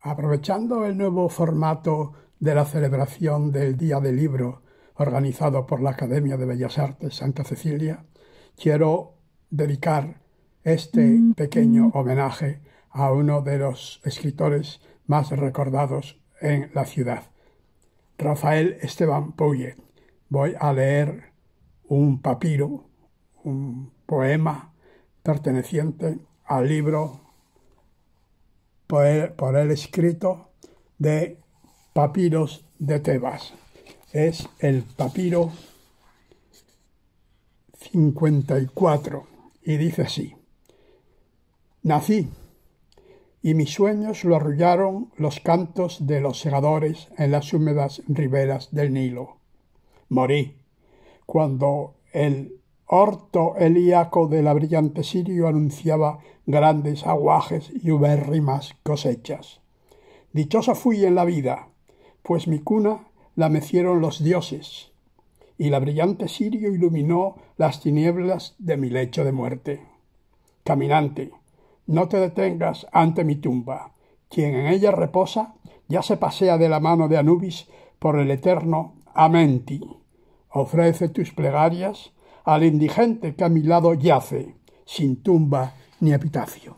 Aprovechando el nuevo formato de la celebración del Día del Libro organizado por la Academia de Bellas Artes Santa Cecilia, quiero dedicar este mm-hmm. pequeño homenaje a uno de los escritores más recordados en la ciudad, Rafael Esteban Pouye. Voy a leer un papiro, un poema perteneciente al libro por el, escrito de papiros de Tebas. Es el papiro 54 y dice así, nací y mis sueños lo arrullaron los cantos de los segadores en las húmedas riberas del Nilo. Morí cuando el Horto Elíaco de la brillante Sirio anunciaba grandes aguajes y ubérrimas cosechas. Dichosa fui en la vida, pues mi cuna la mecieron los dioses, y la brillante Sirio iluminó las tinieblas de mi lecho de muerte. Caminante, no te detengas ante mi tumba. Quien en ella reposa ya se pasea de la mano de Anubis por el eterno Amenti. Ofrece tus plegarias al indigente que a mi lado yace, sin tumba ni epitafio.